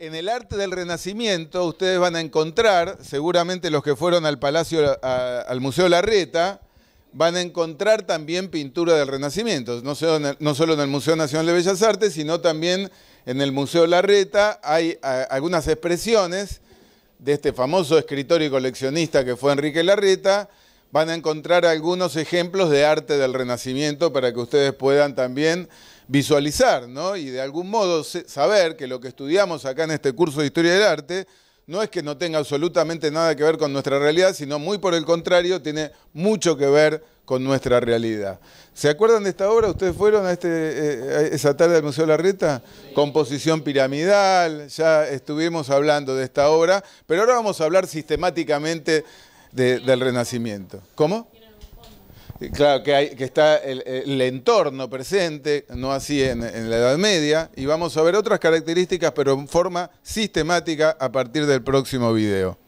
En el arte del Renacimiento ustedes van a encontrar, seguramente los que fueron al Palacio, al Museo Larreta, van a encontrar también pintura del Renacimiento, no solo, en el, Museo Nacional de Bellas Artes, sino también en el Museo Larreta hay algunas expresiones de este famoso escritor y coleccionista que fue Enrique Larreta, van a encontrar algunos ejemplos de arte del Renacimiento para que ustedes puedan también visualizar, ¿no? Y de algún modo saber que lo que estudiamos acá en este curso de Historia del Arte no es que no tenga absolutamente nada que ver con nuestra realidad, sino muy por el contrario, tiene mucho que ver con nuestra realidad. ¿Se acuerdan de esta obra? ¿Ustedes fueron a, este, eh, esa tarde al Museo de la Rita Composición piramidal, ya estuvimos hablando de esta obra, pero ahora vamos a hablar sistemáticamente del Renacimiento. ¿Cómo? Claro, que, hay, que está el, entorno presente, no así en, en, la Edad Media, y vamos a ver otras características, pero en forma sistemática a partir del próximo video.